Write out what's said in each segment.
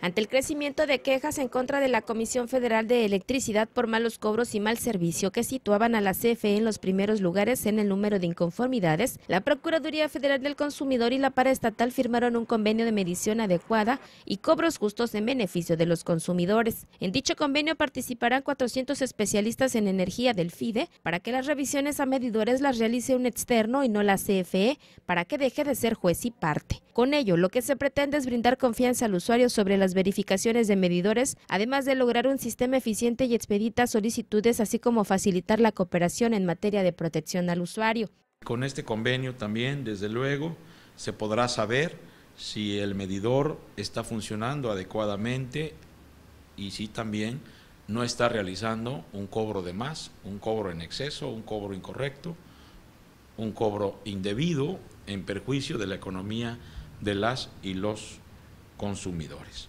ante el crecimiento de quejas en contra de la Comisión Federal de Electricidad por malos cobros y mal servicio que situaban a la CFE en los primeros lugares en el número de inconformidades, la Procuraduría Federal del Consumidor y la paraestatal firmaron un convenio de medición adecuada y cobros justos en beneficio de los consumidores. En dicho convenio participarán 400 especialistas en energía del FIDE para que las revisiones a medidores las realice un externo y no la CFE para que deje de ser juez y parte. Con ello, lo que se pretende es brindar confianza al usuario sobre verificaciones de medidores, además de lograr un sistema eficiente y expedita solicitudes, así como facilitar la cooperación en materia de protección al usuario. Con este convenio también, desde luego, se podrá saber si el medidor está funcionando adecuadamente y si también no está realizando un cobro de más, un cobro en exceso, un cobro incorrecto, un cobro indebido en perjuicio de la economía de las y los consumidores.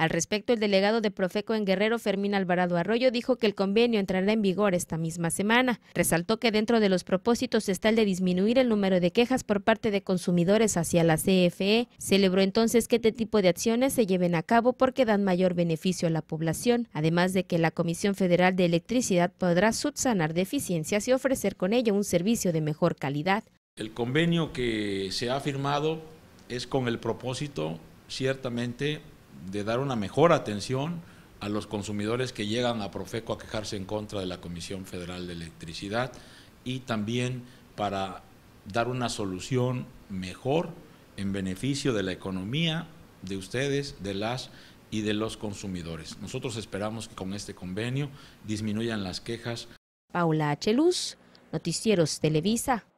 Al respecto, el delegado de Profeco en Guerrero, Fermín Alvarado Arroyo, dijo que el convenio entrará en vigor esta misma semana. Resaltó que dentro de los propósitos está el de disminuir el número de quejas por parte de consumidores hacia la CFE. Celebró entonces que este tipo de acciones se lleven a cabo porque dan mayor beneficio a la población, además de que la Comisión Federal de Electricidad podrá subsanar deficiencias y ofrecer con ello un servicio de mejor calidad. El convenio que se ha firmado es con el propósito, ciertamente, de dar una mejor atención a los consumidores que llegan a Profeco a quejarse en contra de la Comisión Federal de Electricidad y también para dar una solución mejor en beneficio de la economía de ustedes, de las y de los consumidores. Nosotros esperamos que con este convenio disminuyan las quejas. Paula H. Noticieros Televisa.